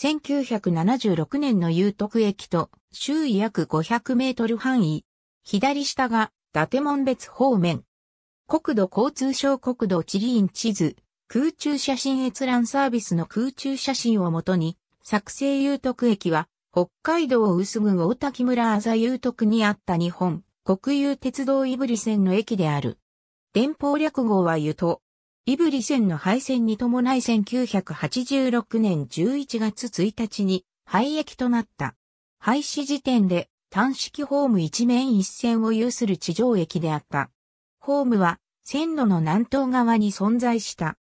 1976年の有徳駅と周囲約500メートル範囲。左下が伊達門別方面。国土交通省国土地理院地図、空中写真閲覧サービスの空中写真をもとに、作成有徳駅は、北海道薄郡大滝村あざ有徳にあった日本、国有鉄道いぶり線の駅である。電報略号は湯と、ブリ線の廃線に伴い1986年11月1日に廃駅となった。廃止時点で単式ホーム一面一線を有する地上駅であった。ホームは線路の南東側に存在した。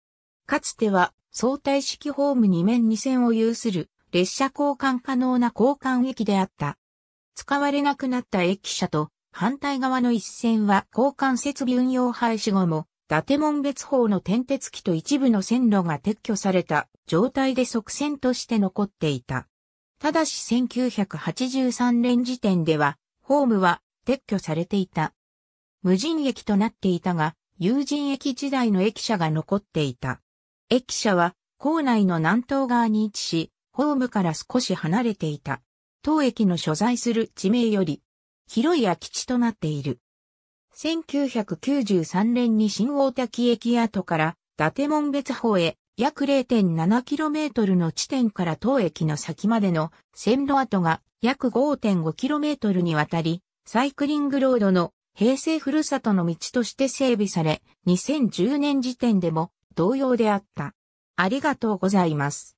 かつては相対式ホーム2面2線を有する列車交換可能な交換駅であった。使われなくなった駅舎と反対側の一線は交換設備運用廃止後も伊達門別法の転鉄機と一部の線路が撤去された状態で側線として残っていた。ただし1983年時点では、ホームは撤去されていた。無人駅となっていたが、有人駅時代の駅舎が残っていた。駅舎は校内の南東側に位置し、ホームから少し離れていた。当駅の所在する地名より、広い空き地となっている。1993年に新大滝駅跡から伊達門別方へ約 0.7km の地点から当駅の先までの線路跡が約 5.5km にわたり、サイクリングロードの平成ふるさとの道として整備され、2010年時点でも同様であった。ありがとうございます。